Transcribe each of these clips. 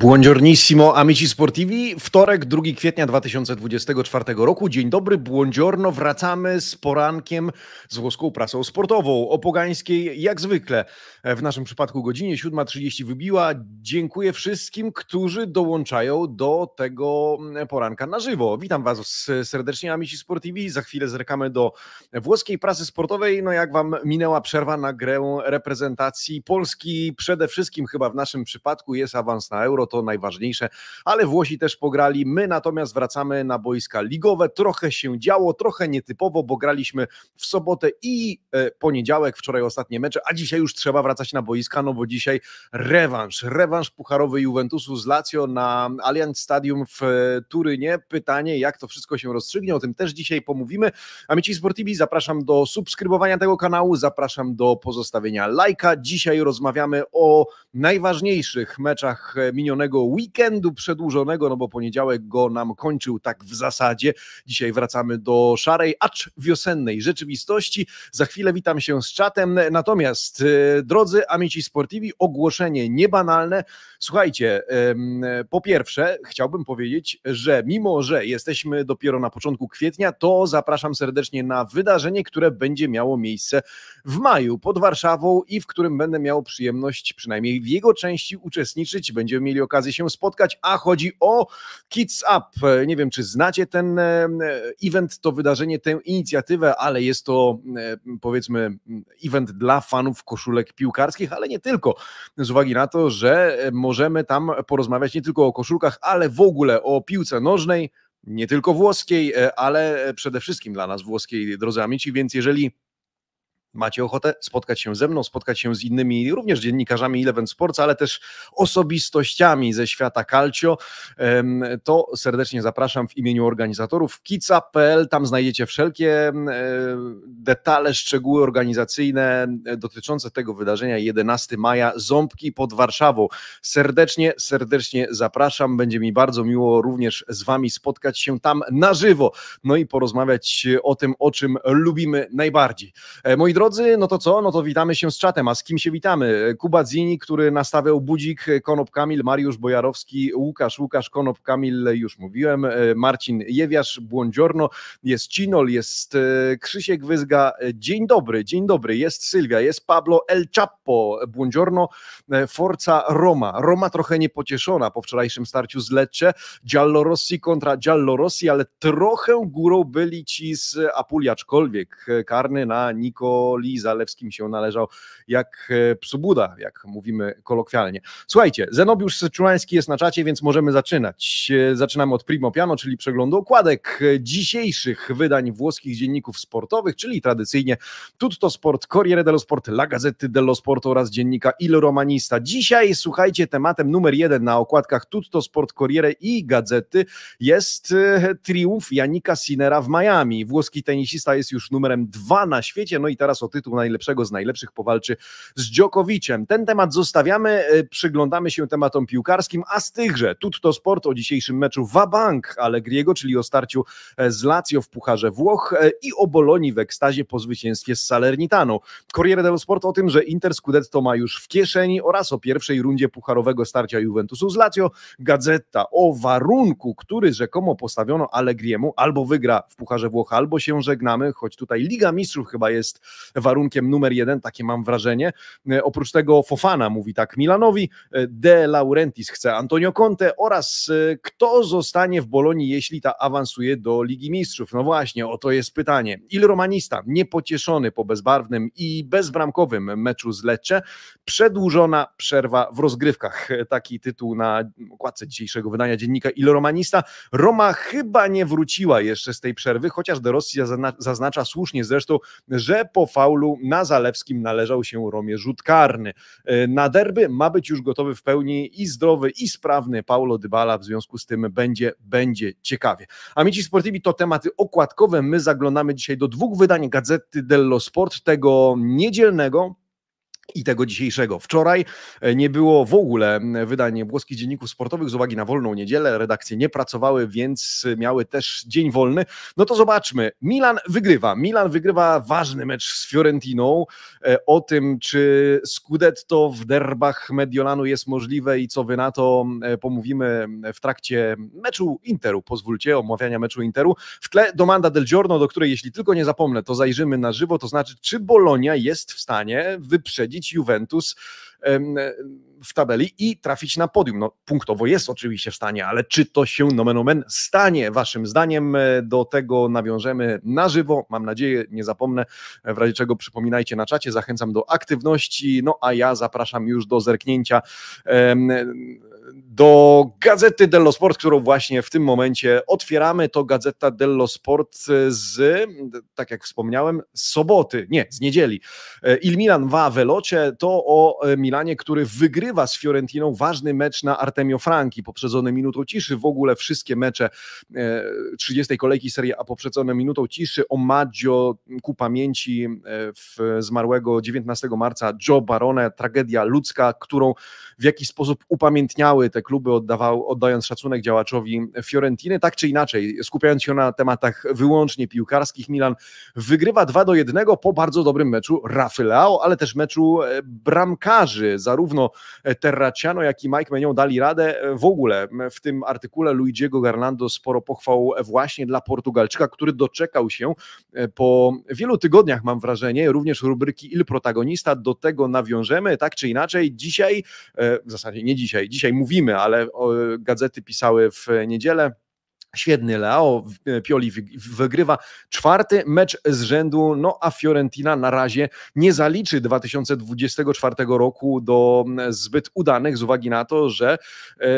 Buongiornissimo, amici sportivi. Wtorek, 2 kwietnia 2024 roku. Dzień dobry, buongiorno. Wracamy z porankiem z włoską prasą sportową. O Pogańskiej jak zwykle. E, w naszym przypadku godzinie 7.30 wybiła. Dziękuję wszystkim, którzy dołączają do tego mm, e, poranka na żywo. Witam Was serdecznie, Amici Sport TV. Za chwilę zerkamy do włoskiej prasy sportowej. No jak Wam minęła przerwa na grę reprezentacji Polski? Przede wszystkim chyba w naszym przypadku jest awans na Euro, to najważniejsze, ale Włosi też pograli. My natomiast wracamy na boiska ligowe. Trochę się działo, trochę nietypowo, bo graliśmy w sobotę i e, poniedziałek, wczoraj ostatnie mecze, a dzisiaj już trzeba wracać wracać na boiska, no bo dzisiaj rewanż, rewanż pucharowy Juventusu z Lazio na Allianz Stadium w e, Turynie. Pytanie, jak to wszystko się rozstrzygnie, o tym też dzisiaj pomówimy. Amici Sportivi, zapraszam do subskrybowania tego kanału, zapraszam do pozostawienia lajka. Dzisiaj rozmawiamy o najważniejszych meczach e, minionego weekendu przedłużonego, no bo poniedziałek go nam kończył tak w zasadzie. Dzisiaj wracamy do szarej, acz wiosennej rzeczywistości. Za chwilę witam się z czatem, natomiast e, drodzy Drodzy amici sportivi, ogłoszenie niebanalne. Słuchajcie, po pierwsze chciałbym powiedzieć, że mimo, że jesteśmy dopiero na początku kwietnia, to zapraszam serdecznie na wydarzenie, które będzie miało miejsce w maju pod Warszawą i w którym będę miał przyjemność przynajmniej w jego części uczestniczyć. Będziemy mieli okazję się spotkać, a chodzi o Kids Up. Nie wiem, czy znacie ten event, to wydarzenie, tę inicjatywę, ale jest to powiedzmy event dla fanów koszulek piłki piłkarskich, ale nie tylko, z uwagi na to, że e, możemy tam porozmawiać nie tylko o koszulkach, ale w ogóle o piłce nożnej, nie tylko włoskiej, e, ale przede wszystkim dla nas włoskiej, drodzy amici, więc jeżeli macie ochotę spotkać się ze mną, spotkać się z innymi również dziennikarzami Eleven Sports, ale też osobistościami ze świata calcio, to serdecznie zapraszam w imieniu organizatorów kica.pl. Tam znajdziecie wszelkie e, detale, szczegóły organizacyjne e, dotyczące tego wydarzenia 11 maja Ząbki pod Warszawą. Serdecznie, serdecznie zapraszam. Będzie mi bardzo miło również z wami spotkać się tam na żywo, no i porozmawiać o tym, o czym lubimy najbardziej. E, moi drodzy, drodzy, no to co? No to witamy się z czatem. A z kim się witamy? Kuba Zini, który nastawiał budzik, Konop Kamil, Mariusz Bojarowski, Łukasz, Łukasz, Konop Kamil, już mówiłem, e, Marcin Jewiasz, Błądziorno, jest Cinol, jest e, Krzysiek Wyzga. E, dzień dobry, dzień dobry, jest Sylwia, jest Pablo El Chapo, Błądziorno, Forza Roma. Roma trochę niepocieszona po wczorajszym starciu z Lecce. Giallo Rossi kontra Giallo Rossi, ale trochę górą byli ci z Apuli, aczkolwiek karny na Niko Li Zalewskim się należał jak e, psubuda, jak mówimy kolokwialnie. Słuchajcie, Zenobiusz Syczułański jest na czacie, więc możemy zaczynać. E, zaczynamy od Primo Piano, czyli przeglądu okładek e, dzisiejszych wydań włoskich dzienników sportowych, czyli tradycyjnie Tutto Sport, Corriere dello Sport, La Gazzetta dello Sport oraz dziennika Il Romanista. Dzisiaj, słuchajcie, tematem numer jeden na okładkach Tutto Sport, Corriere i Gazety jest triumf Janika Sinera w Miami. Włoski tenisista jest już numerem dwa na świecie, no i teraz o tytuł najlepszego z najlepszych powalczy z Dziokowiciem. Ten temat zostawiamy, y, przyglądamy się tematom piłkarskim, a z tychże Tutto Sport o dzisiejszym meczu Wabank Allegriego, czyli o starciu e, z Lazio w Pucharze Włoch e, i o Bolonii w ekstazie po zwycięstwie z Salernitaną. Corriere dello Sport o tym, że Inter Scudetto ma już w kieszeni oraz o pierwszej rundzie pucharowego starcia Juventusu z Lazio. Gazeta o warunku, który rzekomo postawiono Allegriemu, albo wygra w Pucharze Włoch, albo się żegnamy, choć tutaj Liga Mistrzów chyba jest warunkiem numer jeden, takie mam wrażenie. E, oprócz tego Fofana mówi tak Milanowi, e, De Laurentiis chce Antonio Conte oraz e, kto zostanie w Bolonii, jeśli ta awansuje do Ligi Mistrzów? No właśnie, o to jest pytanie. Il Romanista, niepocieszony po bezbarwnym i bezbramkowym meczu z Lecce, przedłużona przerwa w rozgrywkach. Taki tytuł na okładce dzisiejszego wydania dziennika Il Romanista. Roma chyba nie wróciła jeszcze z tej przerwy, chociaż De Rossi zaznacza słusznie zresztą, że po faulu na Zalewskim należał się Romie rzut karny. E, na derby ma być już gotowy w pełni i zdrowy i sprawny Paulo Dybala, w związku z tym będzie, będzie ciekawie. Amici Sportivi to tematy okładkowe, my zaglądamy dzisiaj do dwóch wydań Gazety dello Sport, tego niedzielnego, i tego dzisiejszego. Wczoraj e, nie było w ogóle wydania włoskich dzienników sportowych z uwagi na wolną niedzielę. Redakcje nie pracowały, więc miały też dzień wolny. No to zobaczmy. Milan wygrywa. Milan wygrywa ważny mecz z Fiorentiną. E, o tym, czy Scudetto w derbach Mediolanu jest możliwe i co wy na to e, pomówimy w trakcie meczu Interu. Pozwólcie, omawiania meczu Interu. W tle Domanda del Giorno, do której jeśli tylko nie zapomnę, to zajrzymy na żywo. To znaczy, czy Bolonia jest w stanie wyprzedzić Juventus w tabeli i trafić na podium. No, punktowo jest oczywiście w stanie, ale czy to się nomen omen stanie waszym zdaniem? E, do tego nawiążemy na żywo. Mam nadzieję, nie zapomnę, e, w razie czego przypominajcie na czacie, zachęcam do aktywności, no a ja zapraszam już do zerknięcia do Gazety dello Sport, którą właśnie w tym momencie otwieramy. To Gazeta dello Sport z, tak jak wspomniałem, soboty, nie, z niedzieli. E, Il Milan va veloce, to o Milan Milanie, który wygrywa z Fiorentiną ważny mecz na Artemio Franki. poprzedzony minutą ciszy w ogóle wszystkie mecze 30 e, kolejki serii, a poprzedzone minutą ciszy Omaggio ku pamięci e, w zmarłego 19 marca Joe Barone, tragedia ludzka, którą w jakiś sposób upamiętniały te kluby, oddawał, oddając szacunek działaczowi Fiorentiny. Tak czy inaczej, skupiając się na tematach wyłącznie piłkarskich, Milan wygrywa 2 do 1 po bardzo dobrym meczu Rafaelao, ale też meczu e, bramkarzy że zarówno e, Terraciano, jak i Mike Menion dali radę. E, w ogóle w tym artykule Luigiego Garlando sporo pochwał e, właśnie dla Portugalczyka, który doczekał się po wielu tygodniach, mam wrażenie, również rubryki Il Protagonista. Do tego nawiążemy, tak czy inaczej. Dzisiaj, w zasadzie nie dzisiaj, dzisiaj mówimy, ale gazety pisały w niedzielę. Świetny Leo, e, Pioli wygrywa czwarty mecz z rzędu, no a Fiorentina na razie nie zaliczy 2024 roku do zbyt udanych z uwagi na to, że e,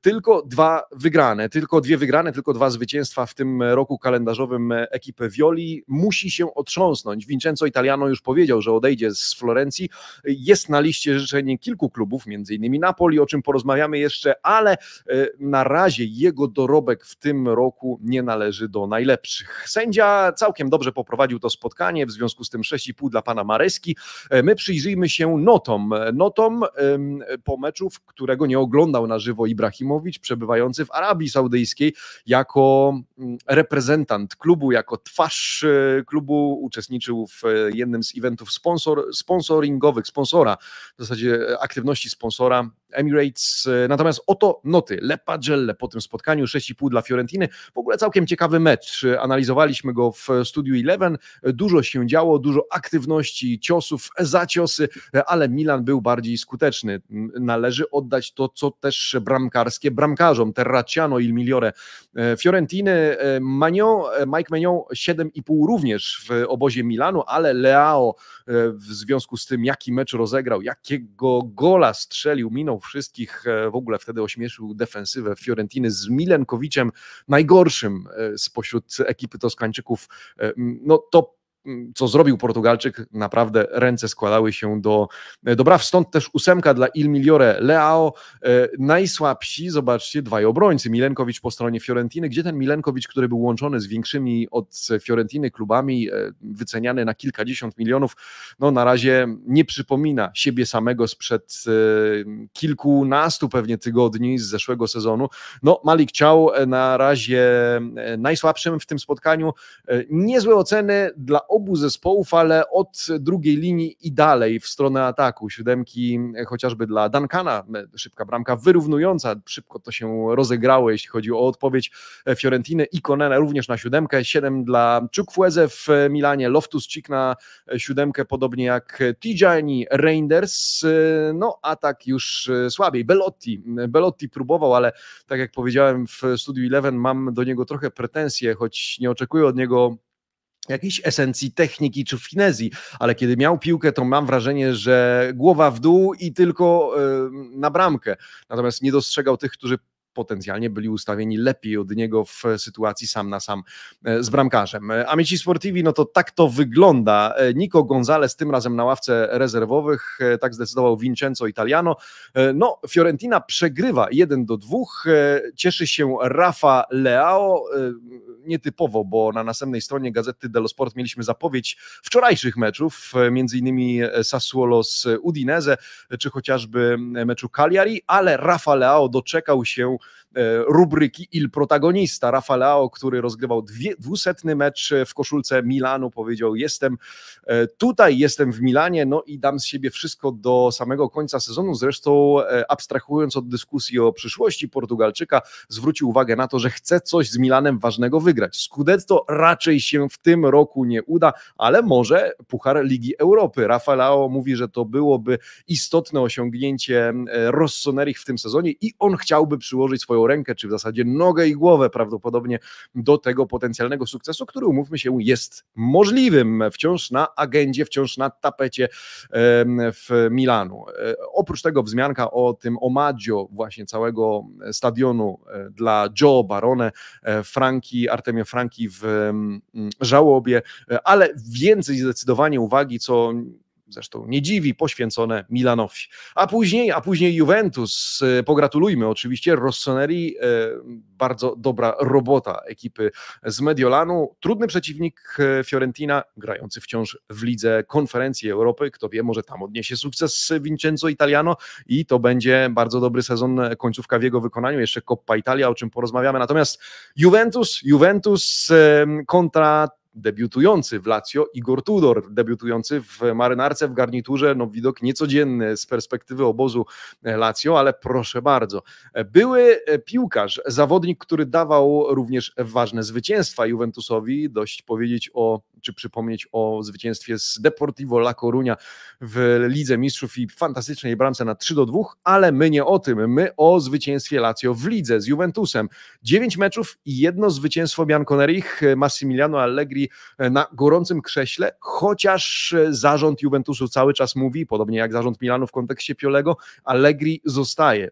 tylko dwa wygrane, tylko dwie wygrane, tylko dwa zwycięstwa w tym roku kalendarzowym ekipy Violi musi się otrząsnąć. Vincenzo Italiano już powiedział, że odejdzie z Florencji. Jest na liście życzeń kilku klubów, między innymi Napoli, o czym porozmawiamy jeszcze, ale e, na razie jego dorobek w tym tym roku nie należy do najlepszych. Sędzia całkiem dobrze poprowadził to spotkanie, w związku z tym 6,5 dla pana Mareski. E, my przyjrzyjmy się notom. E, notom po meczu, którego nie oglądał na żywo Ibrahimowicz, przebywający w Arabii Saudyjskiej jako mm, reprezentant klubu, jako twarz e, klubu, uczestniczył w jednym z eventów sponsor, sponsoringowych, sponsora, w zasadzie aktywności sponsora Emirates. E, natomiast oto noty. Lepagelle po tym spotkaniu 6,5 dla Fiorentiny. W ogóle całkiem ciekawy mecz. E, analizowaliśmy go w e, Studiu 11. Dużo się działo, dużo aktywności, ciosów, zaciosy, ale Milan był bardziej skuteczny. Należy oddać to, co też bramkarskie bramkarzom. Terraciano il migliore. Fiorentiny. Magnon, Mike Magnon 7,5 również w obozie Milanu, ale Leao w związku z tym, jaki mecz rozegrał, jakiego gola strzelił, minął wszystkich, e, w ogóle wtedy ośmieszył defensywę Fiorentiny z Milenkowiczem, najgorszym e, spośród ekipy Toskańczyków. E, no to co zrobił Portugalczyk, naprawdę ręce składały się do, e, do braw. Stąd też ósemka dla Il Migliore Leao. E, najsłabsi, zobaczcie, dwaj obrońcy. Milenkowicz po stronie Fiorentiny, gdzie ten Milenkowicz, który był łączony z większymi od Fiorentiny klubami, e, wyceniany na kilkadziesiąt milionów, no na razie nie przypomina siebie samego sprzed kilkunastu pewnie tygodni z zeszłego sezonu. No Malik Ciał na razie najsłabszym w tym spotkaniu. Niezłe oceny dla obu obu zespołów, ale od drugiej linii i dalej w stronę ataku. Siódemki e, chociażby dla Duncana, e, szybka bramka wyrównująca, szybko to się rozegrało, jeśli chodzi o odpowiedź e, Fiorentiny i Konena również na siódemkę, siedem dla Czukfueze w Milanie, loftus Cik na siódemkę, podobnie jak Tijani Reinders, no atak już słabiej, Belotti, Belotti próbował, ale tak jak powiedziałem w Studio 11, mam do niego trochę pretensje, choć nie oczekuję od niego jakiejś esencji techniki czy finezji, ale kiedy miał piłkę, to mam wrażenie, że głowa w dół i tylko na bramkę. Natomiast nie dostrzegał tych, którzy potencjalnie byli ustawieni lepiej od niego w sytuacji sam na sam e, z bramkarzem. E, Amici Sportivi, no to tak to wygląda. E, Nico Gonzalez tym razem na ławce rezerwowych, tak zdecydował Vincenzo Italiano. No, Fiorentina przegrywa 1 do 2, cieszy się Rafa Leao, nietypowo, bo na następnej stronie Gazety dello Sport mieliśmy zapowiedź wczorajszych meczów, między innymi Sassuolo z Udinese, czy chociażby meczu Cagliari, ale Rafa Leao doczekał się E, rubryki Il Protagonista. Rafalao, który rozgrywał dwie, dwusetny mecz w koszulce Milanu, powiedział: Jestem e, tutaj, jestem w Milanie, no i dam z siebie wszystko do samego końca sezonu. Zresztą, e, abstrahując od dyskusji o przyszłości Portugalczyka, zwrócił uwagę na to, że chce coś z Milanem ważnego wygrać. Scudetto raczej się w tym roku nie uda, ale może Puchar Ligi Europy. Rafalao mówi, że to byłoby istotne osiągnięcie Rossoneri w tym sezonie i on chciałby przyłożyć przyłożyć swoją rękę, czy w zasadzie nogę i głowę prawdopodobnie do tego potencjalnego sukcesu, który umówmy się jest możliwym, wciąż na agendzie, wciąż na tapecie w Milanu. E, oprócz tego wzmianka o tym omadio właśnie całego stadionu e, dla Joe Barone, e, Franki, Artemio Franki w żałobie, ale więcej zdecydowanie uwagi, co zresztą nie dziwi, poświęcone Milanowi. A później, a później Juventus. Y, pogratulujmy oczywiście Rossoneri, y, bardzo dobra robota ekipy z Mediolanu. Trudny przeciwnik y, Fiorentina, grający wciąż w lidze konferencji Europy. Kto wie, może tam odniesie sukces Vincenzo Italiano i to będzie bardzo dobry sezon, końcówka w jego wykonaniu. Jeszcze Coppa Italia, o czym porozmawiamy. Natomiast Juventus, Juventus kontra debiutujący w Lazio, Igor Tudor, debiutujący w marynarce, w garniturze, no widok niecodzienny z perspektywy obozu e, Lazio, ale proszę bardzo. E, były e, piłkarz, zawodnik, który dawał również ważne zwycięstwa Juventusowi, dość powiedzieć o, czy przypomnieć o zwycięstwie z Deportivo La Coruña w Lidze Mistrzów i fantastycznej bramce na 3 do 2, ale my nie o tym, my o zwycięstwie Lazio w Lidze z Juventusem. 9 meczów i jedno zwycięstwo Bianconerich, Massimiliano Allegri E, na gorącym krześle, chociaż e, zarząd Juventusu cały czas mówi, podobnie jak zarząd Milanu w kontekście Piolego, Allegri zostaje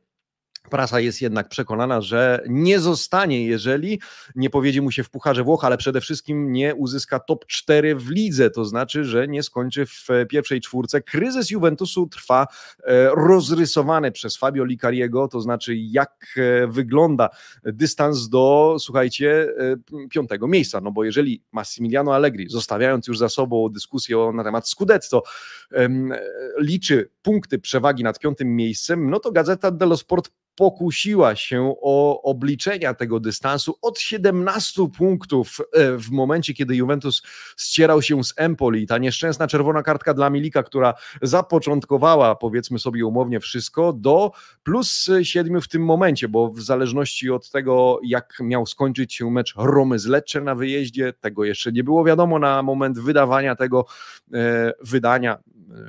Prasa jest jednak przekonana, że nie zostanie, jeżeli nie powiedzie mu się w Pucharze Włoch, ale przede wszystkim nie uzyska top 4 w lidze. To znaczy, że nie skończy w pierwszej czwórce. Kryzys Juventusu trwa e, rozrysowany przez Fabio Licariego, to znaczy jak e, wygląda dystans do, słuchajcie, e, piątego miejsca. No bo jeżeli Massimiliano Allegri, zostawiając już za sobą dyskusję na temat Scudetto, liczy punkty przewagi nad piątym miejscem, no to Gazeta Delo Sport pokusiła się o obliczenia tego dystansu od 17 punktów e, w momencie, kiedy Juventus ścierał się z Empoli. Ta nieszczęsna czerwona kartka dla Milika, która zapoczątkowała, powiedzmy sobie umownie, wszystko do plus 7 w tym momencie, bo w zależności od tego, jak miał skończyć się mecz Romy z Lecce na wyjeździe, tego jeszcze nie było wiadomo na moment wydawania tego e, wydania,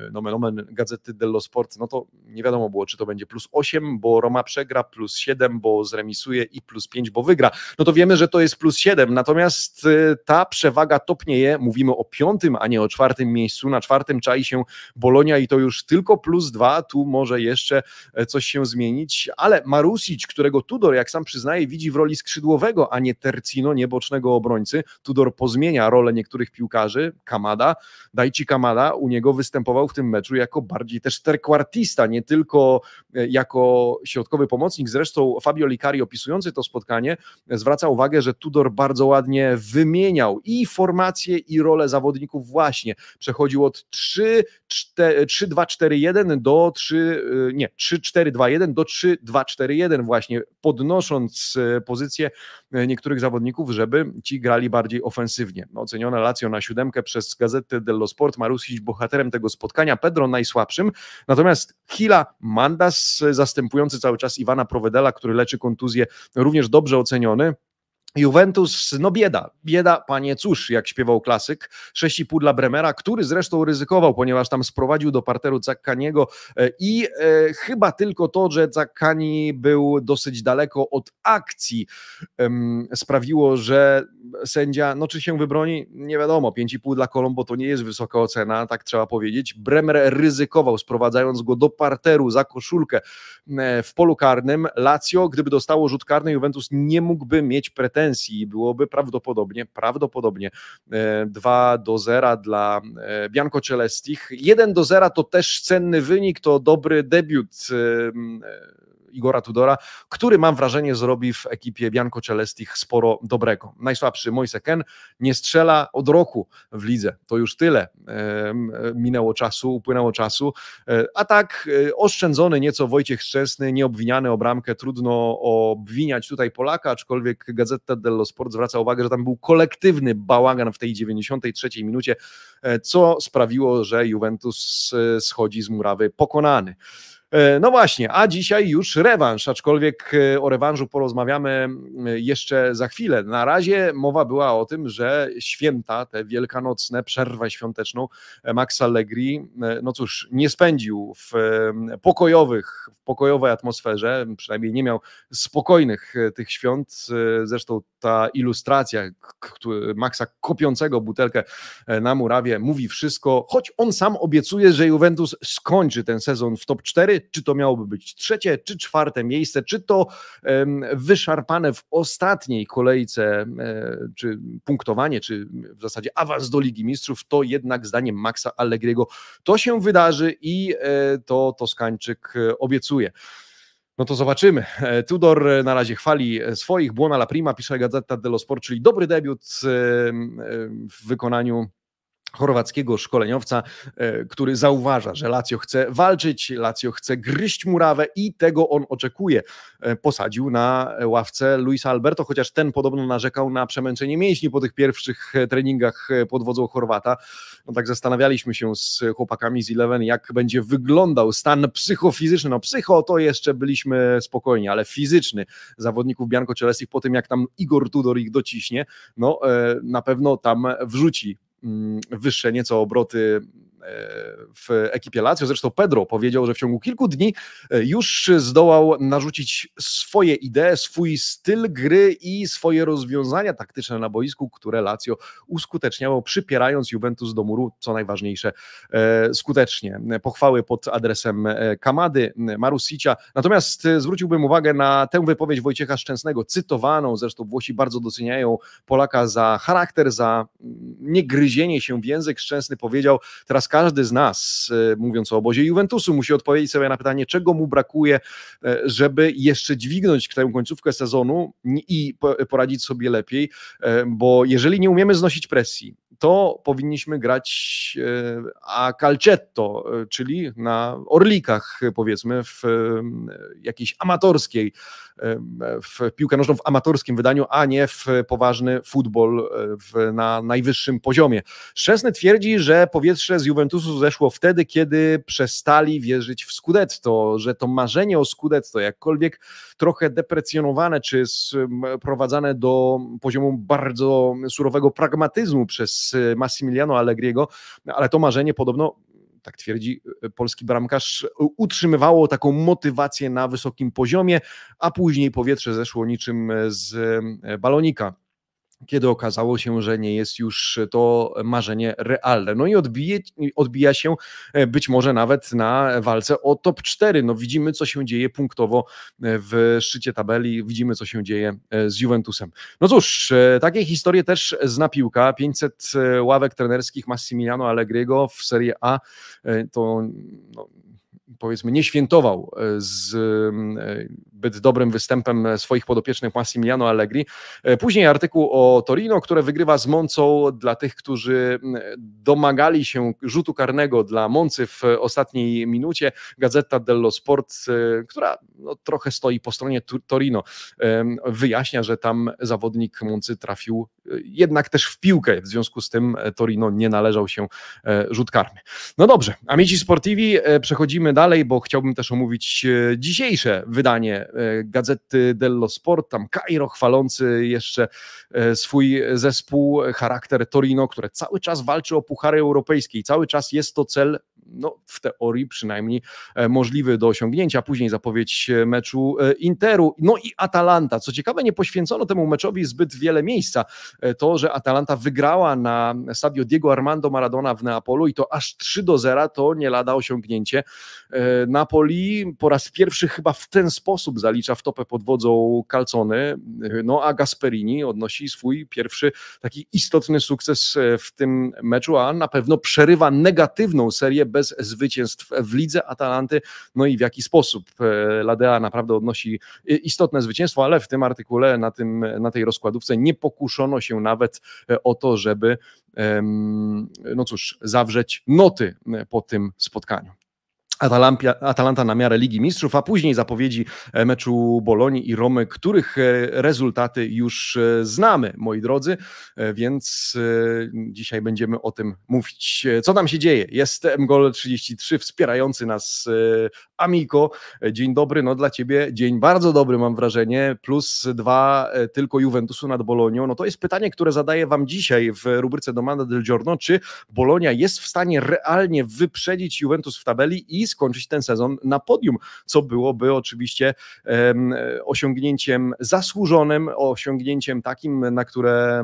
e, nomen omen, Gazety dello Dello Sport, no to nie wiadomo było, czy to będzie plus 8, bo Roma przegra, plus 7, bo zremisuje i plus 5, bo wygra. No to wiemy, że to jest plus 7, natomiast y, ta przewaga topnieje, mówimy o piątym, a nie o czwartym miejscu, na czwartym czai się Bolonia i to już tylko plus 2, tu może jeszcze e, coś się zmienić, ale Marusic, którego Tudor, jak sam przyznaje, widzi w roli skrzydłowego, a nie Tercino, niebocznego obrońcy, Tudor pozmienia rolę niektórych piłkarzy, Kamada, Dajci Kamada u niego występował w tym meczu jako bardziej też czterkwartista, nie tylko e, jako środkowy pomocnik. Zresztą Fabio Licari opisujący to spotkanie zwraca uwagę, że Tudor bardzo ładnie wymieniał i formację, i rolę zawodników właśnie. Przechodził od 3-2-4-1 do 3, e, nie, 3-4-2-1 do 3-2-4-1 właśnie, podnosząc e, pozycję niektórych zawodników, żeby ci grali bardziej ofensywnie. No, Oceniona Lazio na siódemkę przez gazetę dello Sport. ma Marusić bohaterem tego spotkania, Pedro najsłabszym, Natomiast Hila Mandas, zastępujący cały czas Iwana Provedela, który leczy kontuzję, również dobrze oceniony. Juventus, no bieda, bieda, panie, cóż, jak śpiewał klasyk, 6,5 dla Bremera, który zresztą ryzykował, ponieważ tam sprowadził do parteru Zakaniego e, i e, chyba tylko to, że Zakani był dosyć daleko od akcji sprawiło, że sędzia, no czy się wybroni, nie wiadomo, 5,5 dla Kolombo to nie jest wysoka ocena, tak trzeba powiedzieć, Bremer ryzykował, sprowadzając go do parteru za koszulkę e, w polu karnym, Lazio, gdyby dostało rzut karny, Juventus nie mógłby mieć pretensji pretensji byłoby prawdopodobnie, prawdopodobnie 2 e, do 0 dla e, Bianco Celestich. 1 do 0 to też cenny wynik, to dobry debiut e, Igora Tudora, który mam wrażenie zrobi w ekipie Bianco Celestich sporo dobrego. Najsłabszy Moise Ken nie strzela od roku w lidze. To już tyle. Minęło czasu, upłynęło czasu. E, a tak e, oszczędzony nieco Wojciech Szczęsny, nieobwiniany o bramkę. Trudno obwiniać tutaj Polaka, aczkolwiek Gazeta dello Sport zwraca uwagę, że tam był kolektywny bałagan w tej 93 minucie, e, co sprawiło, że Juventus schodzi z murawy pokonany. E, no właśnie, a dzisiaj już rewanż, aczkolwiek e, o rewanżu porozmawiamy jeszcze za chwilę. Na razie mowa była o tym, że święta, te wielkanocne, przerwę świąteczną e, Max Allegri, no cóż, nie spędził w pokojowych, w pokojowej atmosferze, przynajmniej nie miał spokojnych tych świąt. Zresztą ta ilustracja Maxa kopiącego butelkę na murawie mówi wszystko, choć on sam obiecuje, że Juventus skończy ten sezon w top 4, czy to miałoby być trzecie, czy czwarte miejsce, czy to wyszarpane w ostatniej kolejce, e, czy punktowanie, czy w zasadzie awans do Ligi Mistrzów, to jednak zdaniem Maxa Allegriego to się wydarzy i e, to Toskańczyk obiecuje. No to zobaczymy. E, Tudor na razie chwali swoich. Buona la prima, pisze Gazeta dello Sport, czyli dobry debiut w wykonaniu chorwackiego szkoleniowca, e, który zauważa, że Lazio chce walczyć, Lazio chce gryźć murawę i tego on oczekuje. E, posadził na ławce Luisa Alberto, chociaż ten podobno narzekał na przemęczenie mięśni po tych pierwszych treningach e, pod wodzą Chorwata. No tak zastanawialiśmy się z chłopakami z Eleven, jak będzie wyglądał stan psychofizyczny. No psycho to jeszcze byliśmy spokojni, ale fizyczny zawodników Bianco Cielesich po tym, jak tam Igor Tudor ich dociśnie, no na pewno tam wrzuci Mm, wyższe nieco obroty w ekipie Lazio. Zresztą Pedro powiedział, że w ciągu kilku dni e, już zdołał narzucić swoje idee, swój styl gry i swoje rozwiązania taktyczne na boisku, które Lazio uskuteczniało, przypierając Juventus do muru, co najważniejsze, e, skutecznie. Pochwały pod adresem e, Kamady, Marusicia. Natomiast zwróciłbym uwagę na tę wypowiedź Wojciecha Szczęsnego, cytowaną, zresztą Włosi bardzo doceniają Polaka za charakter, za mm, niegryzienie się w język. Szczęsny powiedział, teraz każdy z nas, e, mówiąc o obozie Juventusu, musi odpowiedzieć sobie na pytanie, czego mu brakuje, e, żeby jeszcze dźwignąć tę końcówkę sezonu i poradzić sobie lepiej, e, bo jeżeli nie umiemy znosić presji, to powinniśmy grać a calcetto, czyli na orlikach, powiedzmy, w jakiejś amatorskiej, w piłkę nożną w amatorskim wydaniu, a nie w poważny futbol na najwyższym poziomie. Szczesny twierdzi, że powietrze z Juventusu Juventusu zeszło wtedy, kiedy przestali wierzyć w Scudetto, że to marzenie o Scudetto, jakkolwiek trochę deprecjonowane czy prowadzone do poziomu bardzo surowego pragmatyzmu przez Massimiliano Allegriego, ale to marzenie podobno tak twierdzi polski bramkarz, utrzymywało taką motywację na wysokim poziomie, a później powietrze zeszło niczym z balonika kiedy okazało się, że nie jest już e, to marzenie realne. No i odbije, odbija się e, być może nawet na walce o top 4. No widzimy, co się dzieje punktowo e, w szczycie tabeli, widzimy, co się dzieje z Juventusem. No cóż, takie historie też zna piłka. 500 ławek trenerskich Massimiliano Allegriego w Serie A to no, powiedzmy nie świętował e, z e, zbyt dobrym występem swoich podopiecznych Massimiliano Allegri. E, później artykuł o Torino, które wygrywa z Moncą dla tych, którzy domagali się rzutu karnego dla Moncy w ostatniej minucie. Gazeta dello Sport, która no, trochę stoi po stronie Torino, wyjaśnia, że tam zawodnik Moncy trafił jednak też w piłkę, w związku z tym Torino nie należał się rzut karny. No dobrze, amici sportivi, przechodzimy dalej, bo chciałbym też omówić e, dzisiejsze wydanie e, Gazety dello Sport, tam Cairo chwalący jeszcze e, swój zespół, charakter Torino, które cały czas walczy o puchary europejskie i cały czas jest to cel, no w teorii przynajmniej możliwy do osiągnięcia, później zapowiedź meczu Interu, no i Atalanta, co ciekawe nie poświęcono temu meczowi zbyt wiele miejsca, to, że Atalanta wygrała na Stadio Diego Armando Maradona w Neapolu i to aż 3 do 0, to nie lada osiągnięcie. E, Napoli po raz pierwszy chyba w ten sposób zalicza w topę pod wodzą Calcone, no a Gasperini odnosi swój pierwszy taki istotny sukces e, w tym meczu, a na pewno przerywa negatywną serię bez zwycięstw w lidze Atalanty, no i w jaki sposób e, Ladea naprawdę odnosi istotne zwycięstwo, ale w tym artykule, na, tym, na tej rozkładówce nie pokuszono się nawet o to, żeby no cóż, zawrzeć noty po tym spotkaniu. Atalanta na miarę Ligi Mistrzów, a później zapowiedzi e, meczu Bolonii i Romy, których e, rezultaty już e, znamy, moi drodzy, więc dzisiaj będziemy o tym mówić. Co nam się dzieje? Jest MGOL33 wspierający nas Amiko. Dzień dobry, no dla Ciebie dzień bardzo dobry mam wrażenie, plus dwa tylko Juventusu nad Bolonią. No to jest pytanie, które zadaję Wam dzisiaj w rubryce Domanda del Giorno, czy Bolonia jest w stanie realnie wyprzedzić Juventus w tabeli i skończyć ten sezon na podium, co byłoby oczywiście osiągnięciem zasłużonym, osiągnięciem takim, na które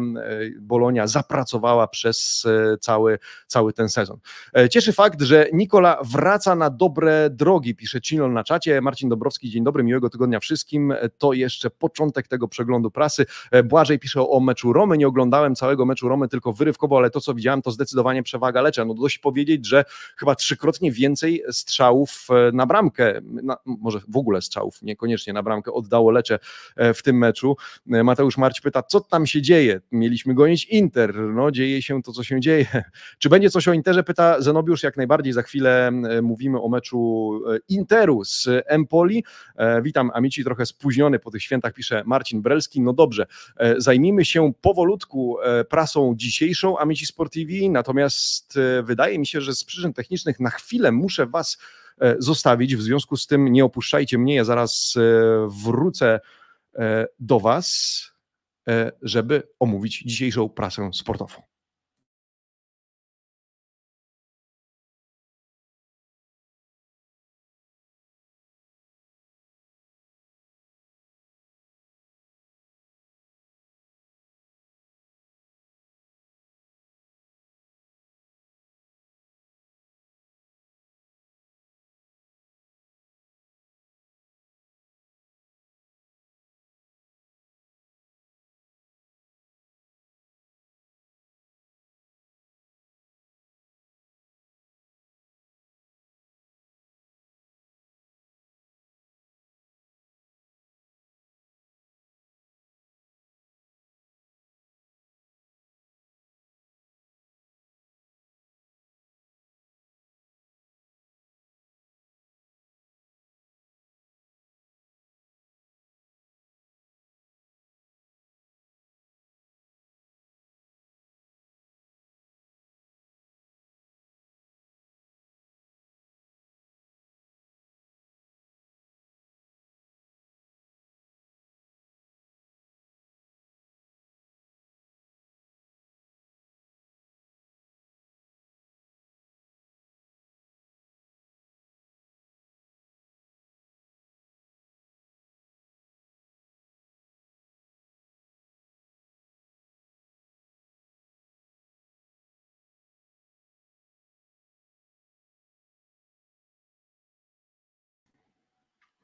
Bolonia zapracowała przez e, cały, cały ten sezon. E, cieszy fakt, że Nikola wraca na dobre drogi, pisze Cinol na czacie. Marcin Dobrowski, dzień dobry, miłego tygodnia wszystkim. E, to jeszcze początek tego przeglądu prasy. Błażej pisze o meczu Romy. Nie oglądałem całego meczu Romy, tylko wyrywkowo, ale to, co widziałem, to zdecydowanie przewaga lecza. No dość powiedzieć, że chyba trzykrotnie więcej strzał strzałów e, na bramkę, na, może w ogóle strzałów, niekoniecznie na bramkę, oddało Lecze e, w tym meczu. E, Mateusz Marć pyta, co tam się dzieje? Mieliśmy gonić Inter, no dzieje się to, co się dzieje. Czy będzie coś o Interze? Pyta Zenobiusz, jak najbardziej za chwilę mówimy o meczu Interu z Empoli. Witam Amici, trochę spóźniony po tych świętach, pisze Marcin Brelski. No dobrze, zajmijmy się powolutku prasą dzisiejszą Amici Sport TV, natomiast wydaje mi się, że z przyczyn technicznych na chwilę muszę Was E, zostawić. W związku z tym nie opuszczajcie mnie, ja zaraz e, wrócę e, do Was, żeby omówić dzisiejszą prasę sportową.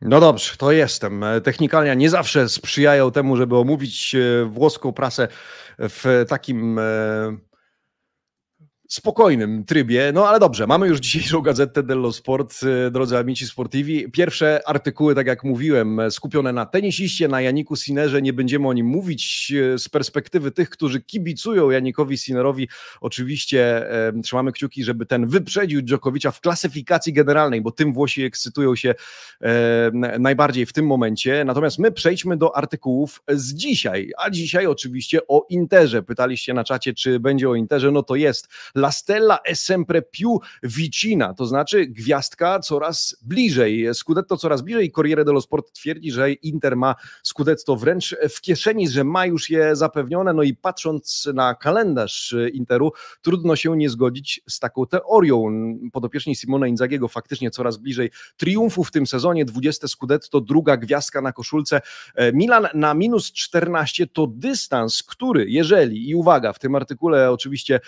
No dobrze, to jestem. E, Technikalnia nie zawsze sprzyjają temu, żeby omówić e, włoską prasę w takim e, spokojnym trybie. No ale dobrze, mamy już dzisiejszą gazetę dello Sport, y, drodzy amici sportivi. Pierwsze artykuły, tak jak mówiłem, skupione na tenisiście, na Janiku Sinerze. Nie będziemy o nim mówić y, z perspektywy tych, którzy kibicują Janikowi Sinerowi. Oczywiście e, trzymamy kciuki, żeby ten wyprzedził Dżokowicza w klasyfikacji generalnej, bo tym Włosi ekscytują się e, najbardziej w tym momencie. Natomiast my przejdźmy do artykułów z dzisiaj, a dzisiaj oczywiście o Interze. Pytaliście na czacie, czy będzie o Interze. No to jest La Stella è sempre più vicina, to znaczy gwiazdka coraz bliżej, Scudetto coraz bliżej. Corriere dello Sport twierdzi, że Inter ma Scudetto wręcz w kieszeni, że ma już je zapewnione. No i patrząc na kalendarz Interu, trudno się nie zgodzić z taką teorią. Podopieczni Simona Inzagiego faktycznie coraz bliżej triumfu w tym sezonie. 20 Scudetto, druga gwiazdka na koszulce. E, Milan na minus 14 to dystans, który jeżeli, i uwaga, w tym artykule oczywiście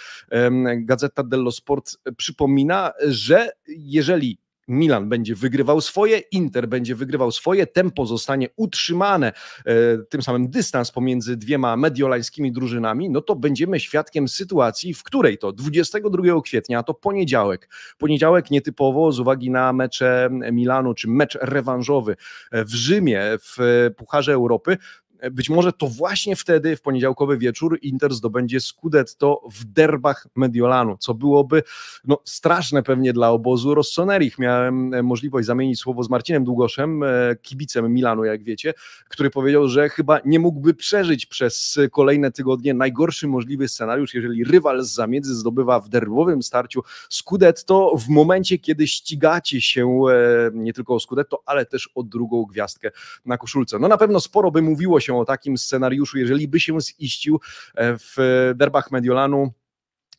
Gazeta dello Sport e, przypomina, że jeżeli Milan będzie wygrywał swoje, Inter będzie wygrywał swoje, tempo zostanie utrzymane, e, tym samym dystans pomiędzy dwiema mediolańskimi drużynami, no to będziemy świadkiem sytuacji, w której to 22 kwietnia, a to poniedziałek, poniedziałek nietypowo z uwagi na mecze Milanu czy mecz rewanżowy e, w Rzymie w Pucharze Europy, E, być może to właśnie wtedy, w poniedziałkowy wieczór, Inter zdobędzie Scudetto w derbach Mediolanu, co byłoby no, straszne pewnie dla obozu Rossonerich. Miałem e, możliwość zamienić słowo z Marcinem Długoszem, e, kibicem Milanu, jak wiecie, który powiedział, że chyba nie mógłby przeżyć przez kolejne tygodnie najgorszy możliwy scenariusz, jeżeli rywal z zamiedzy zdobywa w derbowym starciu Scudetto w momencie, kiedy ścigacie się nie tylko o Scudetto, ale też o drugą gwiazdkę na koszulce. No na pewno sporo by mówiło się o takim scenariuszu, jeżeli by się ziścił e, w derbach Mediolanu.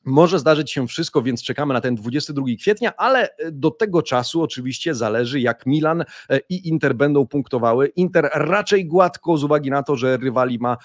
Może zdarzyć się wszystko, więc czekamy na ten 22 kwietnia, ale e, do tego czasu oczywiście zależy, jak Milan e, i Inter będą punktowały. Inter raczej gładko z uwagi na to, że rywali ma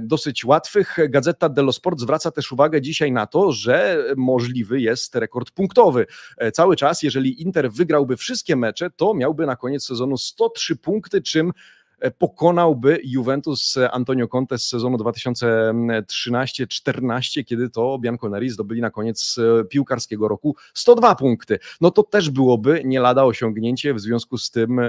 dosyć łatwych. Gazeta dello Sport zwraca też uwagę dzisiaj na to, że możliwy jest rekord punktowy. Cały czas, jeżeli Inter wygrałby wszystkie mecze, to miałby na koniec sezonu 103 punkty, czym E, pokonałby Juventus e, Antonio Conte z sezonu 2013-14, kiedy to Bianconeri zdobyli na koniec e, piłkarskiego roku 102 punkty. No to też byłoby nie lada osiągnięcie, w związku z tym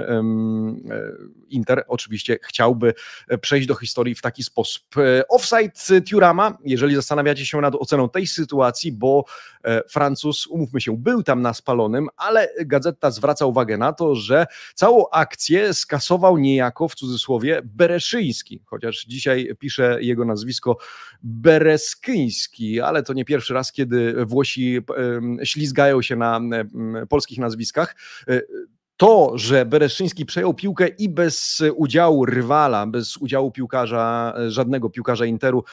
Inter oczywiście chciałby przejść do historii w taki sposób. Offside Turama, jeżeli zastanawiacie się nad oceną tej sytuacji, bo Francuz, umówmy się, był tam na spalonym, ale gazeta zwraca uwagę na to, że całą akcję skasował niejako w cudzysłowie, Bereszyński, chociaż dzisiaj pisze jego nazwisko Bereskiński, ale to nie pierwszy raz, kiedy Włosi ślizgają się na polskich nazwiskach to, że Bereszyński przejął piłkę i bez e, udziału rywala, bez udziału piłkarza, e, żadnego piłkarza Interu,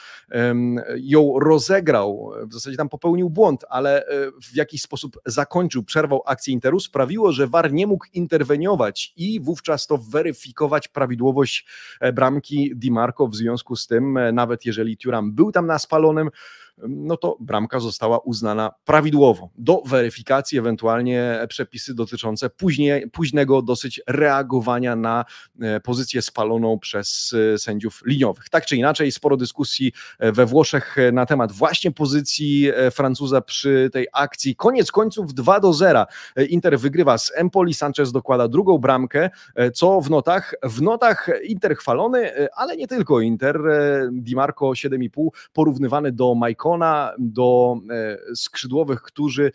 ją rozegrał, e, w zasadzie tam popełnił błąd, ale w jakiś sposób zakończył, przerwał akcję Interu, sprawiło, że VAR nie mógł interweniować i wówczas to weryfikować prawidłowość bramki Di Marco w związku z tym, nawet jeżeli Turam był tam na spalonym, no to bramka została uznana prawidłowo. Do weryfikacji ewentualnie przepisy dotyczące później, późnego dosyć reagowania na e, pozycję spaloną przez e, sędziów liniowych. Tak czy inaczej, sporo dyskusji e, we Włoszech na temat właśnie pozycji Francuza przy tej akcji. Koniec końców 2 do 0. Inter wygrywa z Empoli, Sanchez dokłada drugą bramkę, co w notach? W notach Inter chwalony, ale nie tylko Inter. Di Marco 7,5 porównywany do Maicon Bacona do e, skrzydłowych, którzy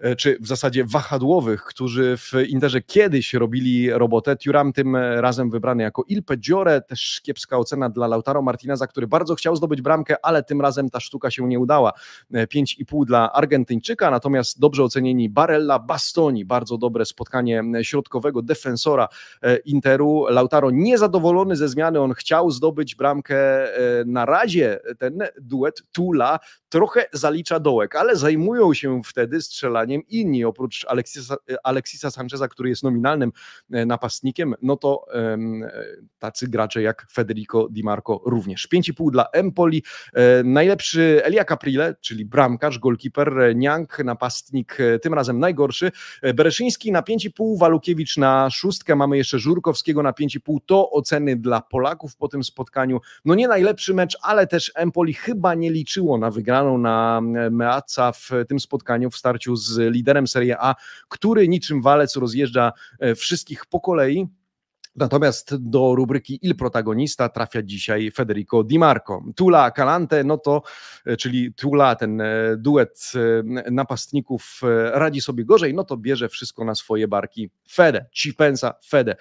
E, czy w zasadzie wahadłowych, którzy w Interze kiedyś robili robotę. Thuram tym e, razem wybrany jako Il Peggiore, też kiepska ocena dla Lautaro Martineza, który bardzo chciał zdobyć bramkę, ale tym razem ta sztuka się nie udała. 5,5 e, dla Argentyńczyka, natomiast dobrze ocenieni Barella Bastoni, bardzo dobre spotkanie środkowego defensora Interu. Lautaro niezadowolony ze zmiany, on chciał zdobyć bramkę. Na razie ten duet Tula trochę zalicza dołek, ale zajmują się wtedy strzelaniem zdaniem inni, oprócz Alexisa, Alexisa Sancheza, który jest nominalnym e, napastnikiem, no to e, tacy gracze jak Federico Di Marco również. 5,5 dla Empoli, e, najlepszy Elia Caprile, czyli bramkarz, golkiper, Niang, napastnik tym razem najgorszy, Bereszyński na 5,5, Walukiewicz na szóstkę, mamy jeszcze Żurkowskiego na 5,5, to oceny dla Polaków po tym spotkaniu. No nie najlepszy mecz, ale też Empoli chyba nie liczyło na wygraną na Meaca w tym spotkaniu w starciu z liderem Serie A, który niczym walec rozjeżdża e, wszystkich po kolei. Natomiast do rubryki Il Protagonista trafia dzisiaj Federico Di Marco. Tula Calante, no to, e, czyli Tula, ten e, duet napastników radzi sobie gorzej, no to bierze wszystko na swoje barki Fede, pensa, Fede.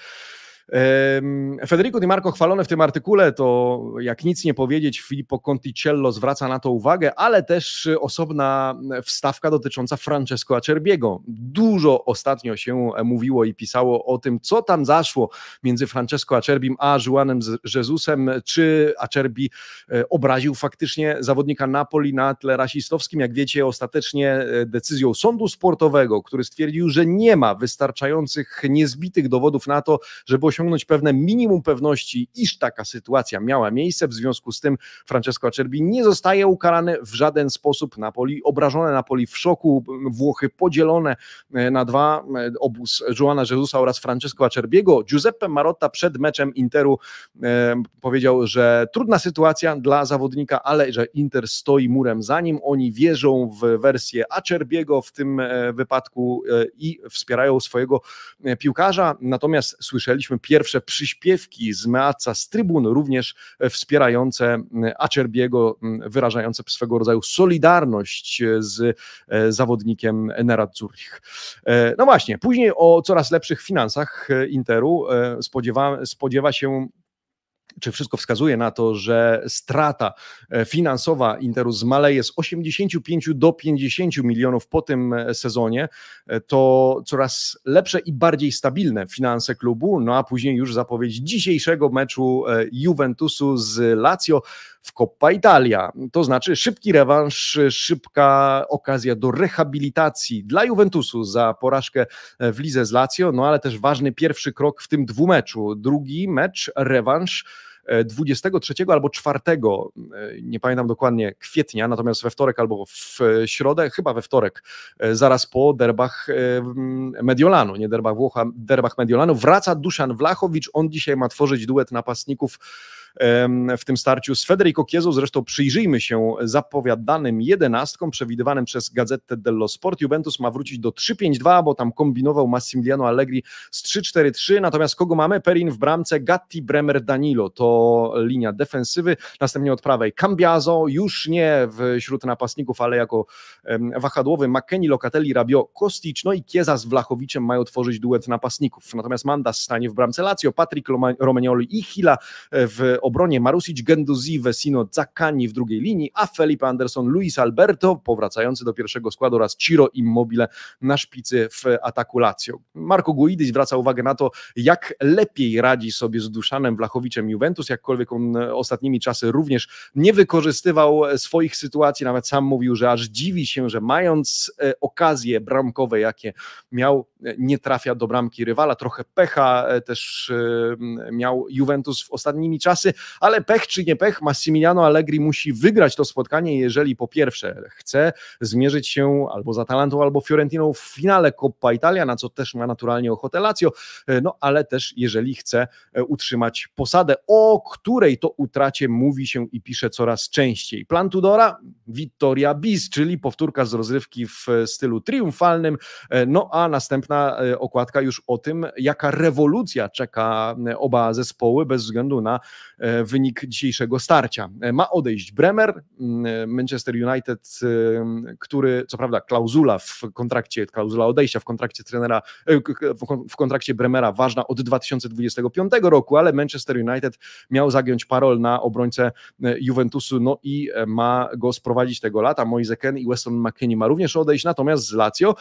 Federico Di Marco chwalone w tym artykule, to jak nic nie powiedzieć, Filippo Conticello zwraca na to uwagę, ale też osobna wstawka dotycząca Francesco Acerbiego. Dużo ostatnio się mówiło i pisało o tym, co tam zaszło między Francesco Acerbim a Juanem Jezusem, czy Acerbi e, obraził faktycznie zawodnika Napoli na tle rasistowskim. Jak wiecie, ostatecznie e, decyzją sądu sportowego, który stwierdził, że nie ma wystarczających niezbitych dowodów na to, żeby osiągnąć pewne minimum pewności, iż taka sytuacja miała miejsce. W związku z tym Francesco Acerbi nie zostaje ukarany w żaden sposób. Napoli obrażone, Napoli w szoku, Włochy podzielone e, na dwa. E, obóz Juana Jezusa oraz Francesco Acerbiego. Giuseppe Marotta przed meczem Interu e, powiedział, że trudna sytuacja dla zawodnika, ale że Inter stoi murem za nim. Oni wierzą w wersję Acerbiego w tym e, wypadku i wspierają swojego piłkarza. Natomiast słyszeliśmy pierwsze przyśpiewki z Meaca z trybun, również e, wspierające Acerbiego, wyrażające swego rodzaju solidarność e, z e, zawodnikiem Nerad Zurich. No właśnie, później o coraz lepszych finansach Interu spodziewa, spodziewa się czy wszystko wskazuje na to, że strata e, finansowa Interu zmaleje z 85 do 50 milionów po tym e, sezonie, e, to coraz lepsze i bardziej stabilne finanse klubu, no a później już zapowiedź dzisiejszego meczu Juventusu z Lazio w Coppa Italia. To znaczy szybki rewanż, szybka okazja do rehabilitacji dla Juventusu za porażkę w Lize z Lazio, no ale też ważny pierwszy krok w tym dwumeczu. Drugi mecz, rewanż 23 albo 4, e, nie pamiętam dokładnie, kwietnia, natomiast we wtorek albo w środę, chyba we wtorek, e, zaraz po derbach e, Mediolanu, nie derbach Włocha, derbach Mediolanu, wraca Duszan Wlachowicz, on dzisiaj ma tworzyć duet napastników w tym starciu z Federico Chiezą. Zresztą przyjrzyjmy się zapowiadanym jedenastkom przewidywanym przez Gazetę dello Sport. Juventus ma wrócić do 3-5-2, bo tam kombinował Massimiliano Allegri z 3-4-3. Natomiast kogo mamy? Perin w bramce, Gatti, Bremer, Danilo. To linia defensywy. Następnie od prawej Cambiazo, już nie wśród napastników, ale jako wahadłowy McKenny, Locatelli, Rabio, Kostic, no i Chiesa z Wlachowiczem mają tworzyć duet napastników. Natomiast Mandas stanie w bramce Lazio, Patrick Romagnoli i Hila e, w obronie Marusic, Genduzi, Vesino, Zakani w drugiej linii, a Felipe Anderson, Luis Alberto powracający do pierwszego składu oraz Ciro Immobile na szpicy w ataku Lazio. Marco Guidi zwraca uwagę na to, jak lepiej radzi sobie z Duszanem Blachowiczem Juventus, jakkolwiek on ostatnimi czasy również nie wykorzystywał swoich sytuacji, nawet sam mówił, że aż dziwi się, że mając e, okazje bramkowe, jakie miał, E, nie trafia do bramki rywala, trochę pecha e, też e, miał Juventus w ostatnimi czasy, ale pech czy nie pech, Massimiliano Allegri musi wygrać to spotkanie, jeżeli po pierwsze chce zmierzyć się albo z Atalantą, albo Fiorentiną w finale Coppa Italia, na co też ma naturalnie ochotę Lazio, no ale też jeżeli chce utrzymać posadę, o której to utracie mówi się i pisze coraz częściej. Plan Tudora, Vittoria Bis, czyli powtórka z rozrywki w stylu triumfalnym, no a następnie piękna e, okładka już o tym, jaka rewolucja czeka e, oba zespoły bez względu na e, wynik dzisiejszego starcia. Ma odejść Bremer, Manchester United, który, co prawda, klauzula w kontrakcie, klauzula odejścia w kontrakcie trenera, w kontrakcie Bremera ważna od 2025 roku, ale Manchester United miał zagiąć parol na obrońcę Juventusu, no i ma go sprowadzić tego lata. Moise Ken i Weston McKinney ma również odejść, natomiast z Lazio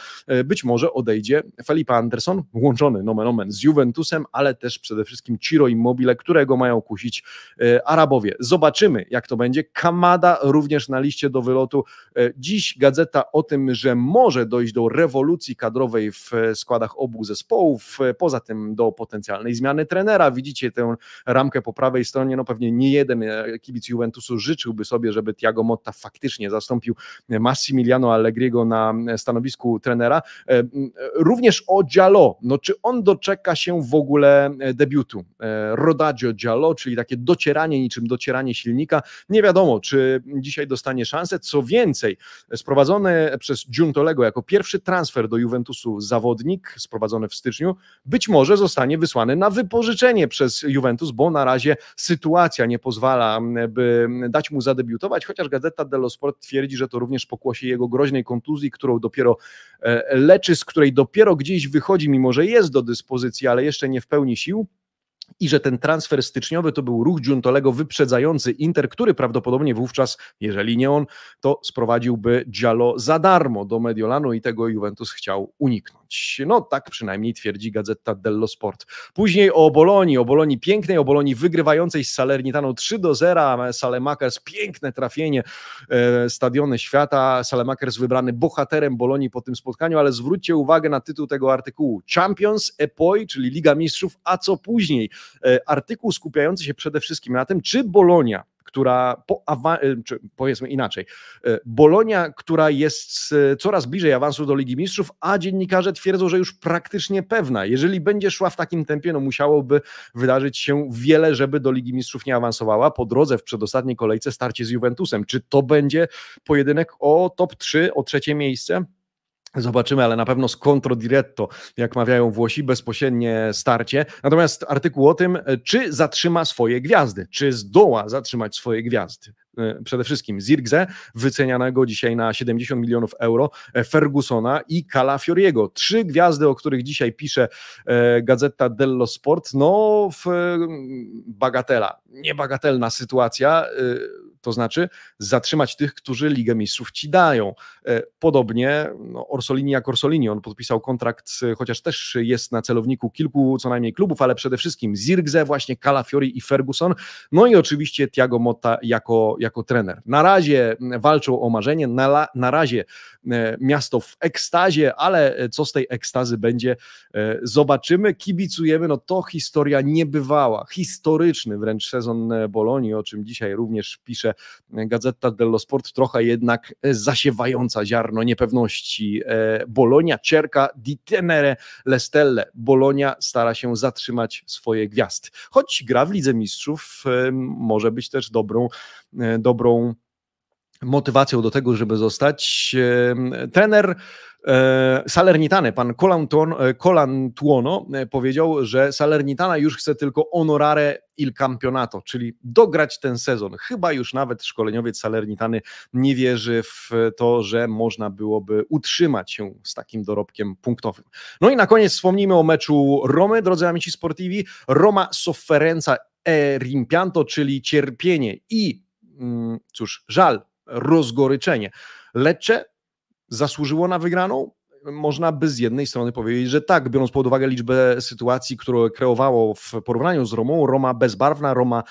być może odejdzie Felipe Anderson, łączony nomen omen z Juventusem, ale też przede wszystkim Ciro Immobile, którego mają kusić e, Arabowie. Zobaczymy, jak to będzie. Kamada również na liście do wylotu. E, dziś gazeta o tym, że może dojść do rewolucji kadrowej w e, składach obu zespołów, poza tym do potencjalnej zmiany trenera. Widzicie tę ramkę po prawej stronie, no pewnie nie jeden kibic Juventusu życzyłby sobie, żeby Thiago Motta faktycznie zastąpił Massimiliano Allegriego na stanowisku trenera. Również również o Dziallo, No, czy on doczeka się w ogóle e, debiutu? E, Rodaggio Dziallo, czyli takie docieranie niczym docieranie silnika. Nie wiadomo, czy dzisiaj dostanie szansę. Co więcej, sprowadzony przez Giuntolego jako pierwszy transfer do Juventusu zawodnik, sprowadzony w styczniu, być może zostanie wysłany na wypożyczenie przez Juventus, bo na razie sytuacja nie pozwala, by dać mu zadebiutować, chociaż Gazeta dello Sport twierdzi, że to również pokłosie jego groźnej kontuzji, którą dopiero e, leczy, z której dopiero gdzieś wychodzi, mimo że jest do dyspozycji, ale jeszcze nie w pełni sił, i że ten transfer styczniowy to był ruch Giuntolego wyprzedzający Inter, który prawdopodobnie wówczas, jeżeli nie on, to sprowadziłby Dzialo za darmo do Mediolanu i tego Juventus chciał uniknąć. No tak przynajmniej twierdzi Gazeta dello Sport. Później o Bolonii, o Bolonii pięknej, o Bolonii wygrywającej z Salernitaną 3 do 0, Salemakers, piękne trafienie, e, stadiony świata, Salemakers wybrany bohaterem Bolonii po tym spotkaniu, ale zwróćcie uwagę na tytuł tego artykułu. Champions, Epoi, czyli Liga Mistrzów, a co później? E, artykuł skupiający się przede wszystkim na tym, czy Bolonia która, po, awa, e, czy powiedzmy inaczej, e, Bolonia, która jest coraz bliżej awansu do Ligi Mistrzów, a dziennikarze twierdzą, że już praktycznie pewna. Jeżeli będzie szła w takim tempie, no musiałoby wydarzyć się wiele, żeby do Ligi Mistrzów nie awansowała. Po drodze w przedostatniej kolejce starcie z Juventusem. Czy to będzie pojedynek o top 3, o trzecie miejsce? Zobaczymy, ale na pewno z contro diretto, jak mawiają Włosi, bezpośrednie starcie. Natomiast artykuł o tym, e, czy zatrzyma swoje gwiazdy, czy zdoła zatrzymać swoje gwiazdy. E, przede wszystkim Zirgze, wycenianego dzisiaj na 70 milionów euro, e, Fergusona i Cala Fioriego. Trzy gwiazdy, o których dzisiaj pisze Gazeta dello Sport. No, w mm, bagatela, niebagatelna sytuacja to znaczy zatrzymać tych, którzy Ligę Mistrzów ci dają. E, podobnie no, Orsolini jak Orsolini, on podpisał kontrakt, chociaż też jest na celowniku kilku co najmniej klubów, ale przede wszystkim Zirgze, właśnie Calafiori i Ferguson, no i oczywiście Tiago Motta jako, jako trener. Na razie walczą o marzenie, na, na razie e, miasto w ekstazie, ale co z tej ekstazy będzie, e, zobaczymy, kibicujemy, no to historia niebywała, historyczny wręcz sezon Bolonii, o czym dzisiaj również pisze pisze Gazeta dello Sport, trochę jednak e, zasiewająca ziarno niepewności. E, Bolonia cerca di tenere le stelle. Bolonia stara się zatrzymać swoje gwiazdy. Choć gra w Lidze Mistrzów e, może być też dobrą, dobrą motywacją do tego, żeby zostać. Trener e, Salernitany, pan Colan e, Tuono e, powiedział, że Salernitana już chce tylko honorare il campionato, czyli dograć ten sezon. Chyba już nawet szkoleniowiec Salernitany nie wierzy w to, że można byłoby utrzymać się z takim dorobkiem punktowym. No i na koniec wspomnijmy o meczu Romy, drodzy amici sportivi. Roma sofferenza e rimpianto, czyli cierpienie i mm, cóż, żal rozgoryczenie. Lecze zasłużyło na wygraną? Można by z jednej strony powiedzieć, że tak, biorąc pod uwagę liczbę sytuacji, które kreowało w porównaniu z Romą, Roma bezbarwna, Roma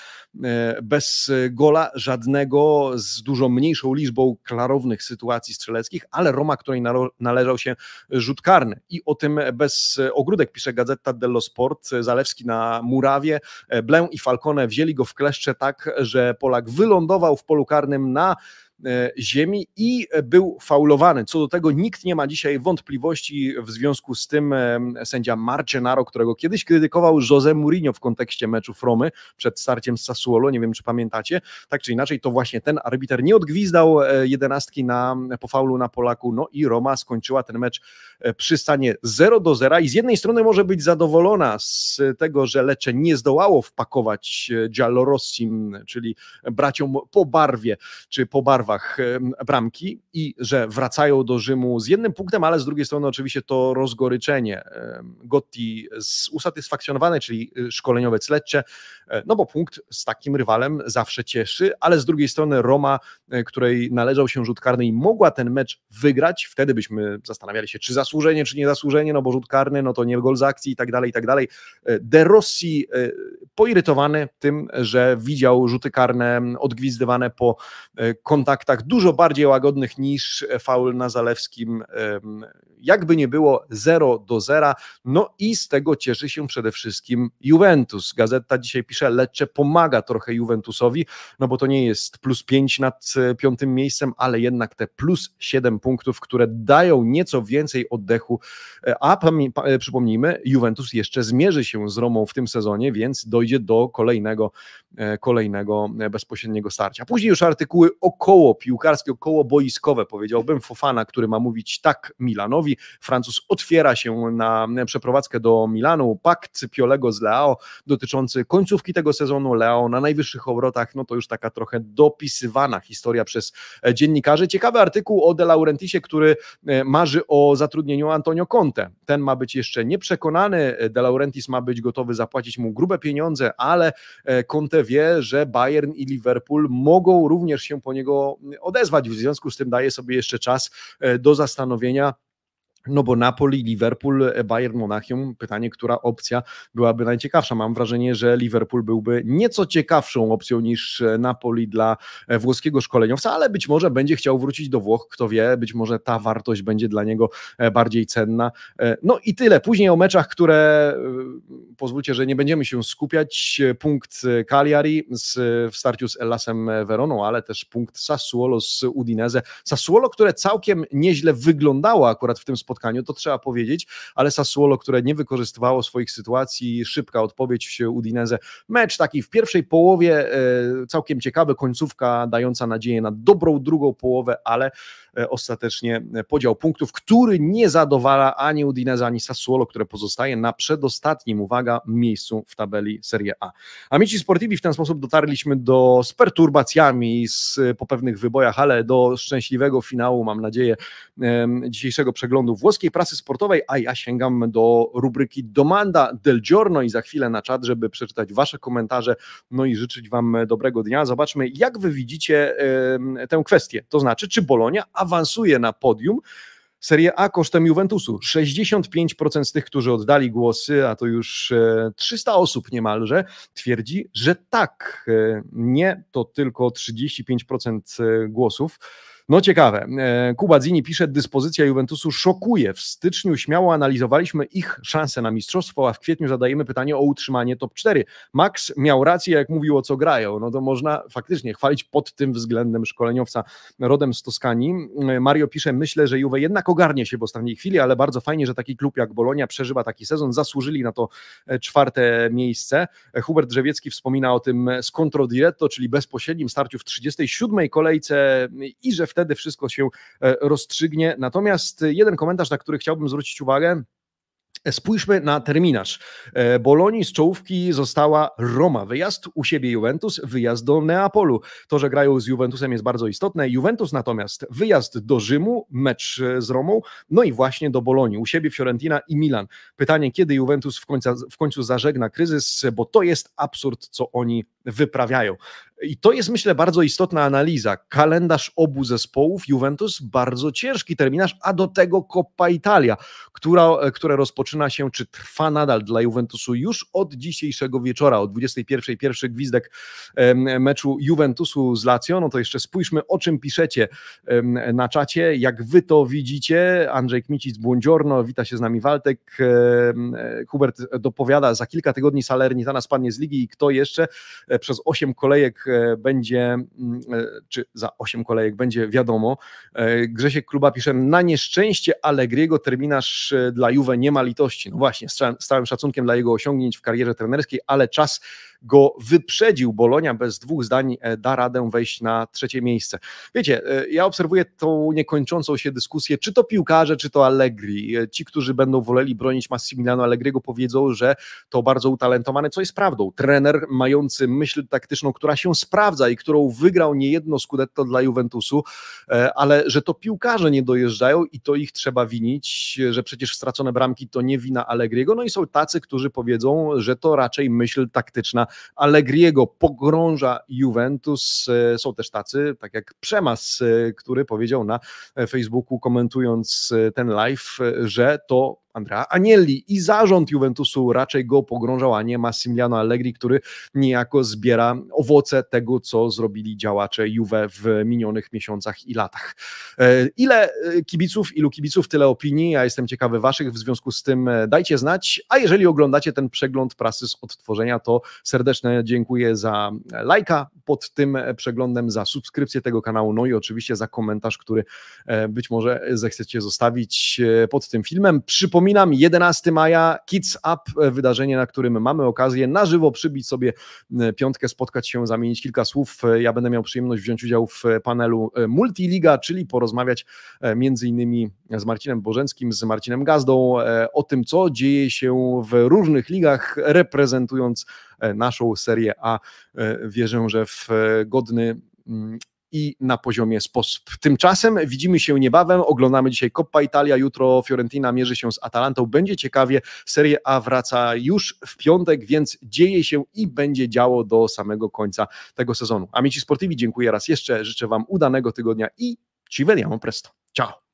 e, bez gola żadnego, z dużo mniejszą liczbą klarownych sytuacji strzeleckich, ale Roma, której należał się rzut karny. I o tym bez ogródek pisze Gazeta dello Sport, Zalewski na murawie, Blę i Falcone wzięli go w kleszcze tak, że Polak wylądował w polu karnym na E, ziemi i był faulowany. Co do tego nikt nie ma dzisiaj wątpliwości w związku z tym e, sędzia Marcenaro, którego kiedyś krytykował Jose Mourinho w kontekście meczu Fromy przed starciem z Sassuolo, nie wiem czy pamiętacie, tak czy inaczej to właśnie ten arbiter nie odgwizdał e, jedenastki na, po faulu na Polaku, no i Roma skończyła ten mecz przy stanie 0 do 0 i z jednej strony może być zadowolona z tego, że Lecze nie zdołało wpakować Giallorossim, czyli braciom po barwie, czy po barwie barwach bramki i że wracają do Rzymu z jednym punktem, ale z drugiej strony oczywiście to rozgoryczenie. Gotti usatysfakcjonowany, czyli y, szkoleniowe Lecce, e, no bo punkt z takim rywalem zawsze cieszy, ale z drugiej strony Roma, e, której należał się rzut karny i mogła ten mecz wygrać, wtedy byśmy zastanawiali się, czy zasłużenie, czy nie zasłużenie, no bo rzut karny, no to nie gol z akcji i tak dalej, i tak dalej. E, De Rossi poirytowany tym, że widział rzuty karne odgwizdywane po kontaktach faktach dużo bardziej łagodnych niż faul na Zalewskim. Jakby nie było 0 do 0. No i z tego cieszy się przede wszystkim Juventus. Gazeta dzisiaj pisze, Lecce pomaga trochę Juventusowi, no bo to nie jest plus 5 nad e, piątym miejscem, ale jednak te plus 7 punktów, które dają nieco więcej oddechu. E, a e, przypomnijmy, Juventus jeszcze zmierzy się z Romą w tym sezonie, więc dojdzie do kolejnego, kolejnego bezpośredniego starcia. Później już artykuły około koło piłkarskie, koło boiskowe, powiedziałbym, Fofana, który ma mówić tak Milanowi. Francuz otwiera się na przeprowadzkę do Milanu. Pakt Piolego z Leo dotyczący końcówki tego sezonu. Leo na najwyższych obrotach, no to już taka trochę dopisywana historia przez e, dziennikarzy. Ciekawy artykuł o De Laurentisie, który e, marzy o zatrudnieniu Antonio Conte. Ten ma być jeszcze nieprzekonany, De Laurentis ma być gotowy zapłacić mu grube pieniądze, ale e, Conte wie, że Bayern i Liverpool mogą również się po niego odezwać. W związku z tym daję sobie jeszcze czas e, do zastanowienia, no bo Napoli, Liverpool, e, Bayern Monachium, pytanie, która opcja byłaby najciekawsza. Mam wrażenie, że Liverpool byłby nieco ciekawszą opcją niż e, Napoli dla e, włoskiego szkoleniowca, ale być może będzie chciał wrócić do Włoch, kto wie, być może ta wartość będzie dla niego bardziej cenna. No i tyle. Później o meczach, które pozwólcie, że nie będziemy się skupiać. Punkt Cagliari w starciu z Ellasem Veroną, ale też punkt Sassuolo z Udinese. Sassuolo, które całkiem nieźle wyglądało akurat w tym spotkaniu, spotkaniu, to trzeba powiedzieć, ale Sassuolo, które nie wykorzystywało swoich sytuacji, szybka odpowiedź w Udinese. Mecz taki w pierwszej połowie e, całkiem ciekawy, końcówka dająca nadzieję na dobrą drugą połowę, ale E, ostatecznie e, podział punktów, który nie zadowala ani Udinese, ani Sassuolo, które pozostaje na przedostatnim, uwaga, miejscu w tabeli Serie A. Amici Sportivi w ten sposób dotarliśmy do z perturbacjami, z, e, po pewnych wybojach, ale do szczęśliwego finału, mam nadzieję, dzisiejszego przeglądu włoskiej prasy sportowej, a ja sięgam do rubryki Domanda del Giorno i za chwilę na czat, żeby przeczytać Wasze komentarze, no i życzyć Wam dobrego dnia. Zobaczmy, jak Wy widzicie tę kwestię, to znaczy, czy Bolonia, a awansuje na podium. Serie A kosztem Juventusu. 65% z tych, którzy oddali głosy, a to już 300 e, osób niemalże, twierdzi, że tak. E, nie to tylko 35% e, głosów. No ciekawe. E, Kuba Zini pisze, dyspozycja Juventusu szokuje. W styczniu śmiało analizowaliśmy ich szanse na mistrzostwo, a w kwietniu zadajemy pytanie o utrzymanie top 4. Max miał rację, jak mówił o co grają. No to można faktycznie chwalić pod tym względem szkoleniowca rodem z Toskanii. E, Mario pisze, myślę, że Juve jednak ogarnie się w ostatniej chwili, ale bardzo fajnie, że taki klub jak Bolonia przeżywa taki sezon. Zasłużyli na to e, czwarte miejsce. Hubert Drzewiecki wspomina o tym z diretto, czyli bezpośrednim starciu w 37. kolejce i że w wtedy wszystko się e, rozstrzygnie. Natomiast e, jeden komentarz, na który chciałbym zwrócić uwagę, E, spójrzmy na terminarz. E, Bolonii z czołówki została Roma. Wyjazd u siebie Juventus, wyjazd do Neapolu. To, że grają z Juventusem jest bardzo istotne. Juventus natomiast wyjazd do Rzymu, mecz e, z Romą, no i właśnie do Bolonii. U siebie Fiorentina i Milan. Pytanie, kiedy Juventus w końcu, w końcu zażegna kryzys, bo to jest absurd, co oni wyprawiają. I to jest, myślę, bardzo istotna analiza. Kalendarz obu zespołów, Juventus, bardzo ciężki terminarz, a do tego Coppa Italia, która, które rozpoczęło rozpoczyna się, czy trwa nadal dla Juventusu już od dzisiejszego wieczora, o 21.00 pierwszy gwizdek meczu Juventusu z Lazio, no to jeszcze spójrzmy o czym piszecie na czacie, jak wy to widzicie, Andrzej Kmicic, buongiorno, wita się z nami Waltek, Hubert dopowiada, za kilka tygodni Salernitana spadnie z ligi i kto jeszcze e, przez 8 kolejek e, będzie, e, czy za 8 kolejek będzie wiadomo, Grzesiek Kluba pisze, na nieszczęście Allegriego terminarz dla Juve nie ma litery no właśnie, z całym szacunkiem dla jego osiągnięć w karierze trenerskiej, ale czas go wyprzedził. Bolonia bez dwóch zdań e, da radę wejść na trzecie miejsce. Wiecie, e, ja obserwuję tą niekończącą się dyskusję, czy to piłkarze, czy to Allegri. E, ci, którzy będą woleli bronić Massimiliano Allegriego, powiedzą, że to bardzo utalentowany, co jest prawdą. Trener mający myśl taktyczną, która się sprawdza i którą wygrał niejedno Scudetto dla Juventusu, ale że to piłkarze nie dojeżdżają i to ich trzeba winić, że przecież stracone bramki to nie wina Allegriego. No i są tacy, którzy powiedzą, że to raczej myśl taktyczna Allegriego pogrąża Juventus. E, są też tacy, tak jak Przemas, e, który powiedział na Facebooku komentując e, ten live, że to Andrea Anelli i zarząd Juventusu raczej go pogrążał, a nie Massimiliano Allegri, który niejako zbiera owoce tego, co zrobili działacze Juve w minionych miesiącach i latach. E, ile e, kibiców, ilu kibiców, tyle opinii, ja jestem ciekawy waszych, w związku z tym e, dajcie znać, a jeżeli oglądacie ten przegląd prasy z odtworzenia, to serdeczne dziękuję za lajka pod tym przeglądem, za subskrypcję tego kanału, no i oczywiście za komentarz, który być może zechcecie zostawić pod tym filmem. Przypominam Przypominam, 11 maja Kids Up, e, wydarzenie, na którym mamy okazję na żywo przybić sobie e, piątkę, spotkać się, zamienić kilka słów. E, ja będę miał przyjemność wziąć udział w panelu Multiliga, czyli porozmawiać między innymi z Marcinem Bożenckim, z Marcinem Gazdą o tym, co dzieje się w różnych ligach, reprezentując naszą serię A. Wierzę, że w godny mm, i na poziomie sposób. Tymczasem widzimy się niebawem, oglądamy dzisiaj Coppa Italia, jutro Fiorentina mierzy się z Atalantą, będzie ciekawie, Serie A wraca już w piątek, więc dzieje się i będzie działo do samego końca tego sezonu. Amici Sportivi, dziękuję raz jeszcze, życzę Wam udanego tygodnia i ci vediamo presto. Ciao!